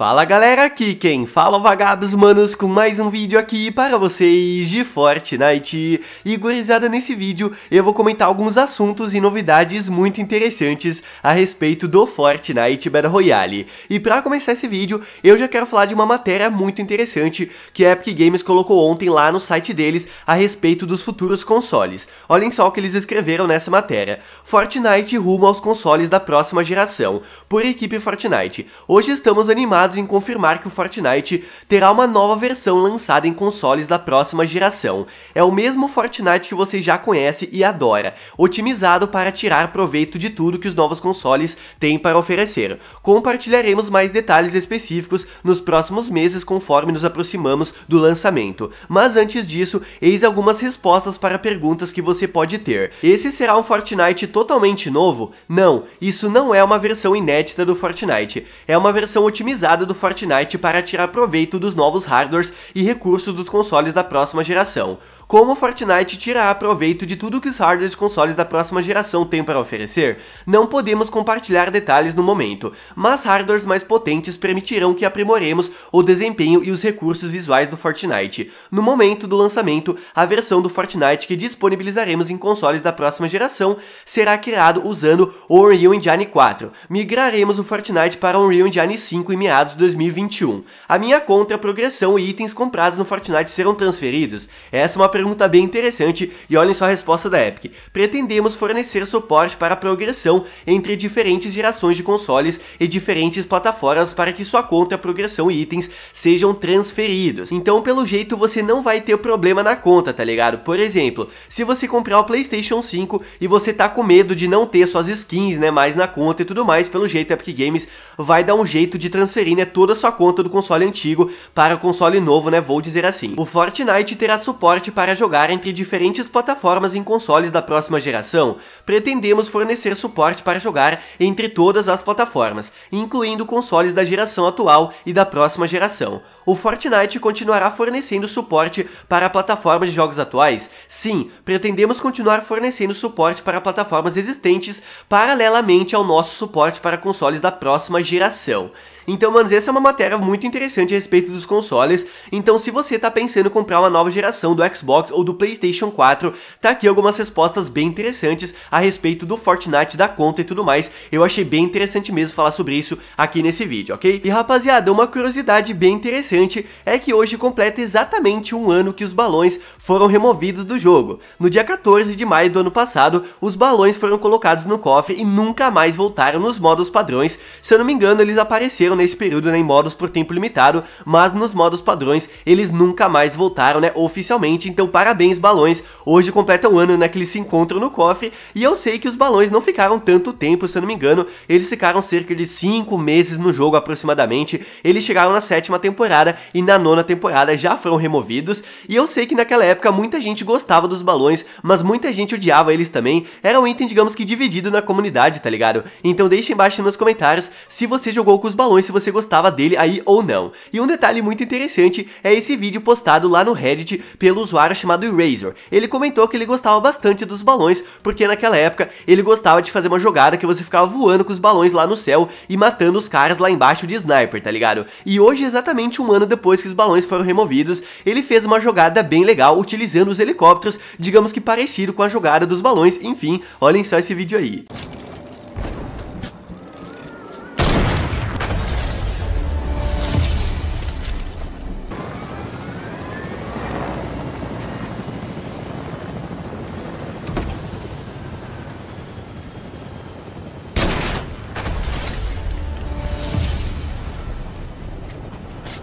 Fala galera, aqui quem fala é Vagabos Manos com mais um vídeo aqui para vocês de Fortnite. E gurizada, nesse vídeo eu vou comentar alguns assuntos e novidades muito interessantes a respeito do Fortnite Battle Royale. E para começar esse vídeo, eu já quero falar de uma matéria muito interessante que a Epic Games colocou ontem lá no site deles a respeito dos futuros consoles. Olhem só o que eles escreveram nessa matéria. Fortnite rumo aos consoles da próxima geração, por equipe Fortnite. Hoje estamos animados em confirmar que o Fortnite terá uma nova versão lançada em consoles da próxima geração. É o mesmo Fortnite que você já conhece e adora, otimizado para tirar proveito de tudo que os novos consoles têm para oferecer. Compartilharemos mais detalhes específicos nos próximos meses conforme nos aproximamos do lançamento. Mas antes disso, eis algumas respostas para perguntas que você pode ter. Esse será um Fortnite totalmente novo? Não, isso não é uma versão inédita do Fortnite. É uma versão otimizada do Fortnite para tirar proveito dos novos hardwares e recursos dos consoles da próxima geração como Fortnite tirará proveito de tudo que os hardwares de consoles da próxima geração têm para oferecer, não podemos compartilhar detalhes no momento, mas hardwares mais potentes permitirão que aprimoremos o desempenho e os recursos visuais do Fortnite. No momento do lançamento, a versão do Fortnite que disponibilizaremos em consoles da próxima geração será criado usando o Unreal Engine 4. Migraremos o Fortnite para o Unreal Engine 5 em meados de 2021. A minha conta, progressão e itens comprados no Fortnite serão transferidos. Essa é uma pergunta bem interessante e olhem só a resposta da Epic. Pretendemos fornecer suporte para a progressão entre diferentes gerações de consoles e diferentes plataformas para que sua conta, progressão e itens sejam transferidos. Então, pelo jeito, você não vai ter problema na conta, tá ligado? Por exemplo, se você comprar o PlayStation 5 e você tá com medo de não ter suas skins, né, mais na conta e tudo mais, pelo jeito, a Epic Games vai dar um jeito de transferir, né, toda a sua conta do console antigo para o console novo, né, vou dizer assim. O Fortnite terá suporte para para jogar entre diferentes plataformas em consoles da próxima geração, pretendemos fornecer suporte para jogar entre todas as plataformas, incluindo consoles da geração atual e da próxima geração. O Fortnite continuará fornecendo suporte para plataformas de jogos atuais? Sim, pretendemos continuar fornecendo suporte para plataformas existentes paralelamente ao nosso suporte para consoles da próxima geração. Então, mano, essa é uma matéria muito interessante a respeito dos consoles. Então, se você tá pensando em comprar uma nova geração do Xbox ou do PlayStation 4, tá aqui algumas respostas bem interessantes a respeito do Fortnite, da conta e tudo mais. Eu achei bem interessante mesmo falar sobre isso aqui nesse vídeo, ok? E rapaziada, uma curiosidade bem interessante é que hoje completa exatamente um ano que os balões foram removidos do jogo. No dia 14 de maio do ano passado, os balões foram colocados no cofre e nunca mais voltaram nos modos padrões. Se eu não me engano, eles apareceram nesse período né, em modos por tempo limitado, mas nos modos padrões eles nunca mais voltaram, né, oficialmente. Então parabéns balões, hoje completa o ano, né, que eles se encontram no cofre, e eu sei que os balões não ficaram tanto tempo, se eu não me engano, eles ficaram cerca de 5 meses no jogo aproximadamente. Eles chegaram na sétima temporada e na nona temporada já foram removidos, e eu sei que naquela época muita gente gostava dos balões, mas muita gente odiava eles também. Era um item, digamos que dividido na comunidade, tá ligado? Então deixa embaixo nos comentários se você jogou com os balões se você gostava dele aí ou não. E um detalhe muito interessante é esse vídeo postado lá no Reddit pelo usuário chamado Eraser. Ele comentou que ele gostava bastante dos balões, porque naquela época ele gostava de fazer uma jogada que você ficava voando com os balões lá no céu e matando os caras lá embaixo de sniper, tá ligado? E hoje, exatamente um ano depois que os balões foram removidos, ele fez uma jogada bem legal utilizando os helicópteros, digamos que parecido com a jogada dos balões, enfim, olhem só esse vídeo aí.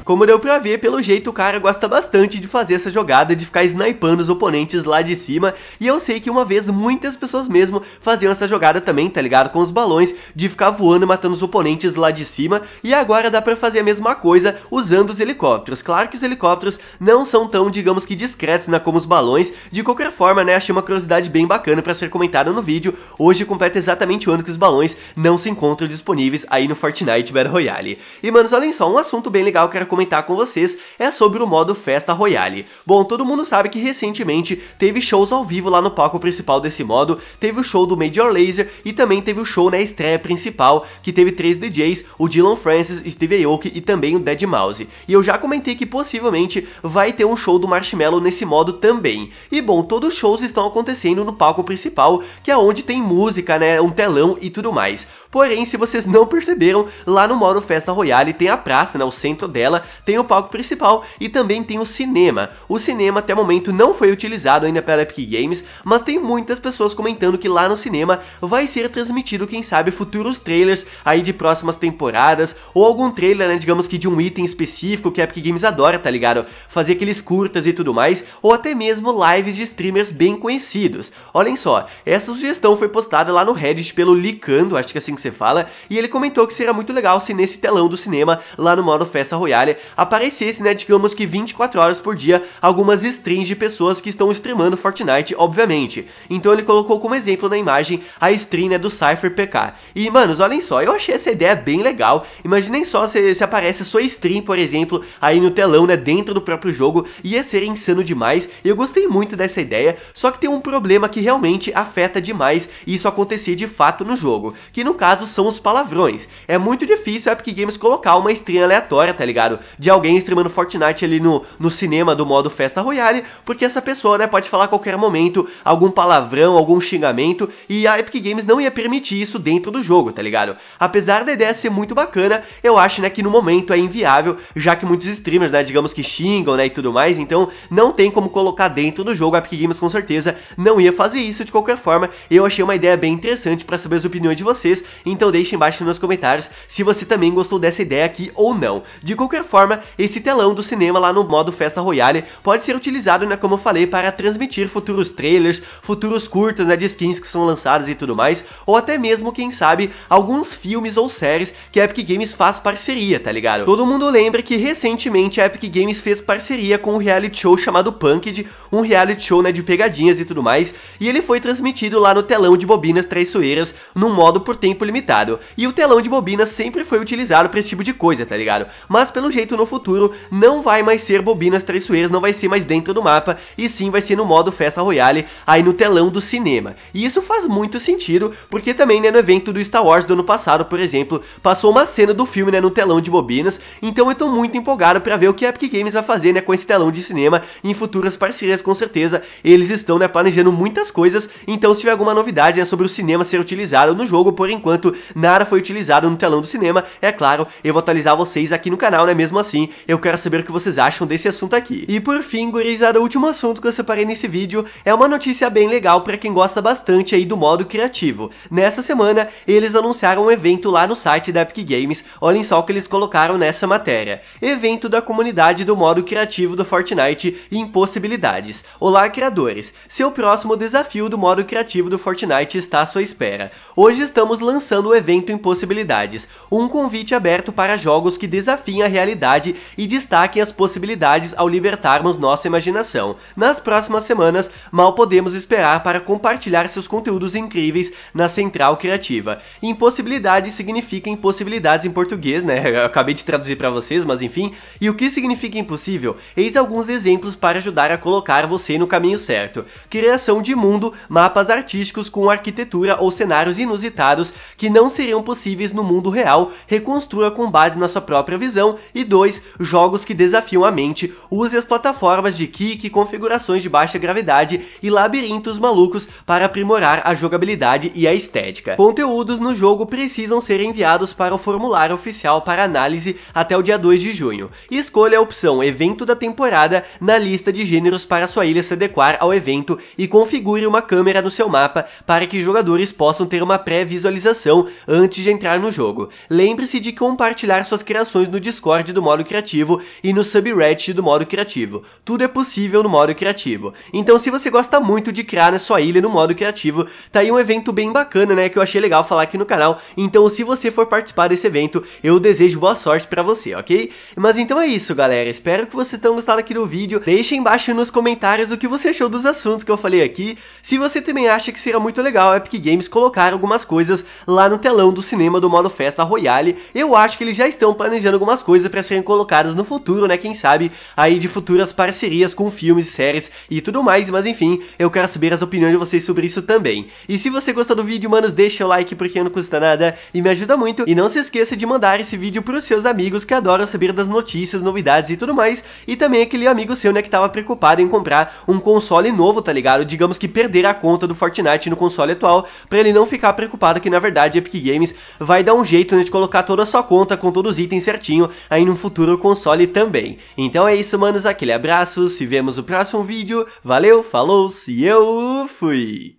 Como deu pra ver, pelo jeito o cara gosta bastante de fazer essa jogada de ficar snipando os oponentes lá de cima, e eu sei que uma vez muitas pessoas mesmo faziam essa jogada também, tá ligado? Com os balões, de ficar voando e matando os oponentes lá de cima, e agora dá pra fazer a mesma coisa usando os helicópteros. Claro que os helicópteros não são tão, digamos que discretos, né, como os balões, de qualquer forma, né, achei uma curiosidade bem bacana pra ser comentada no vídeo, hoje completa exatamente o ano que os balões não se encontram disponíveis aí no Fortnite Battle Royale. E manos, olhem só, um assunto bem legal que eu quero comentar comentar com vocês é sobre o modo Festa Royale. Bom, todo mundo sabe que recentemente teve shows ao vivo lá no palco principal desse modo, teve o show do Major Laser e também teve o show na estreia principal, que teve três DJs, o Dylan Francis, Steve Aoki e também o Dead Mouse. E eu já comentei que possivelmente vai ter um show do Marshmallow nesse modo também. E bom, todos os shows estão acontecendo no palco principal, que é onde tem música, né, um telão e tudo mais. Porém, se vocês não perceberam, lá no modo Festa Royale tem a praça, né, o centro dela, tem o palco principal e também tem o cinema. O cinema até o momento não foi utilizado ainda pela Epic Games, mas tem muitas pessoas comentando que lá no cinema vai ser transmitido, quem sabe, futuros trailers aí de próximas temporadas, ou algum trailer, né, digamos que de um item específico que a Epic Games adora, tá ligado? Fazer aqueles curtas e tudo mais, ou até mesmo lives de streamers bem conhecidos. Olhem só, essa sugestão foi postada lá no Reddit pelo Licando, acho que é assim que você fala, e ele comentou que seria muito legal se nesse telão do cinema, lá no modo Festa Royale, aparecesse, né, digamos que 24 horas por dia, algumas strings de pessoas que estão streamando Fortnite, obviamente. Então ele colocou como exemplo na imagem a stream, né, do Cypher PK. E, manos, olhem só, eu achei essa ideia bem legal. Imaginem só se, se aparece a sua stream, por exemplo, aí no telão, né, dentro do próprio jogo, ia ser insano demais. Eu gostei muito dessa ideia, só que tem um problema que realmente afeta demais isso acontecer de fato no jogo, que no caso são os palavrões. É muito difícil a Epic Games colocar uma stream aleatória, tá ligado? de alguém streamando Fortnite ali no, no cinema do modo Festa Royale, porque essa pessoa, né, pode falar a qualquer momento algum palavrão, algum xingamento, e a Epic Games não ia permitir isso dentro do jogo, tá ligado? Apesar da ideia ser muito bacana, eu acho, né, que no momento é inviável, já que muitos streamers, né, digamos que xingam, né, e tudo mais, então não tem como colocar dentro do jogo, a Epic Games com certeza não ia fazer isso de qualquer forma, eu achei uma ideia bem interessante para saber as opiniões de vocês, então deixe embaixo nos comentários se você também gostou dessa ideia aqui ou não. De qualquer forma, forma, esse telão do cinema lá no modo Festa Royale pode ser utilizado, né, como eu falei, para transmitir futuros trailers, futuros curtas, né, de skins que são lançados e tudo mais, ou até mesmo, quem sabe, alguns filmes ou séries que a Epic Games faz parceria, tá ligado? Todo mundo lembra que recentemente a Epic Games fez parceria com um reality show chamado Punked, um reality show, né, de pegadinhas e tudo mais, e ele foi transmitido lá no telão de bobinas traiçoeiras, num modo por tempo limitado. E o telão de bobinas sempre foi utilizado para esse tipo de coisa, tá ligado? Mas pelo jeito no futuro não vai mais ser bobinas traiçoeiras, não vai ser mais dentro do mapa, e sim vai ser no modo Festa Royale, aí no telão do cinema. E isso faz muito sentido, porque também né, no evento do Star Wars do ano passado, por exemplo, passou uma cena do filme né, no telão de bobinas, então eu tô muito empolgado para ver o que a Epic Games vai fazer né, com esse telão de cinema em futuras parcerias, com certeza eles estão né, planejando muitas coisas, então se tiver alguma novidade né, sobre o cinema ser utilizado no jogo, por enquanto nada foi utilizado no telão do cinema, é claro, eu vou atualizar vocês aqui no canal, né mesmo? mesmo assim, eu quero saber o que vocês acham desse assunto aqui. E por fim, gurizada, o último assunto que eu separei nesse vídeo é uma notícia bem legal para quem gosta bastante aí do modo criativo. Nessa semana, eles anunciaram um evento lá no site da Epic Games, olhem só o que eles colocaram nessa matéria. Evento da comunidade do modo criativo do Fortnite impossibilidades. Olá, criadores! Seu próximo desafio do modo criativo do Fortnite está à sua espera. Hoje estamos lançando o evento Impossibilidades, um convite aberto para jogos que desafiem a realidade realidade e destaque as possibilidades ao libertarmos nossa imaginação. Nas próximas semanas, mal podemos esperar para compartilhar seus conteúdos incríveis na Central Criativa. Impossibilidade significa impossibilidades em português, né? Eu acabei de traduzir para vocês, mas enfim. E o que significa impossível? Eis alguns exemplos para ajudar a colocar você no caminho certo. Criação de mundo, mapas artísticos com arquitetura ou cenários inusitados que não seriam possíveis no mundo real, reconstrua com base na sua própria visão e 2, jogos que desafiam a mente, use as plataformas de kick, configurações de baixa gravidade e labirintos malucos para aprimorar a jogabilidade e a estética. Conteúdos no jogo precisam ser enviados para o formulário oficial para análise até o dia 2 de junho. E escolha a opção Evento da Temporada na lista de gêneros para sua ilha se adequar ao evento e configure uma câmera no seu mapa para que jogadores possam ter uma pré-visualização antes de entrar no jogo. Lembre-se de compartilhar suas criações no Discord do modo criativo e no subreddit do modo criativo. Tudo é possível no modo criativo. Então se você gosta muito de criar na sua ilha no modo criativo, tá aí um evento bem bacana, né, que eu achei legal falar aqui no canal. Então se você for participar desse evento, eu desejo boa sorte para você, ok? Mas então é isso, galera. Espero que vocês tenham gostado aqui do vídeo. Deixa embaixo nos comentários o que você achou dos assuntos que eu falei aqui. Se você também acha que seria muito legal a Epic Games colocar algumas coisas lá no telão do cinema do modo Festa Royale, eu acho que eles já estão planejando algumas coisas para serem colocadas no futuro, né? Quem sabe aí de futuras parcerias com filmes, séries e tudo mais, mas enfim, eu quero saber as opiniões de vocês sobre isso também. E se você gostou do vídeo, manos, deixa o like porque não custa nada e me ajuda muito. E não se esqueça de mandar esse vídeo para os seus amigos que adoram saber das notícias, novidades e tudo mais. E também aquele amigo seu, né, que tava preocupado em comprar um console novo, tá ligado? Digamos que perder a conta do Fortnite no console atual, para ele não ficar preocupado que na verdade a Epic Games vai dar um jeito né, de colocar toda a sua conta com todos os itens certinho aí no futuro console também. Então é isso, manos, aquele abraço, se vemos no próximo vídeo, valeu, falou, se eu fui!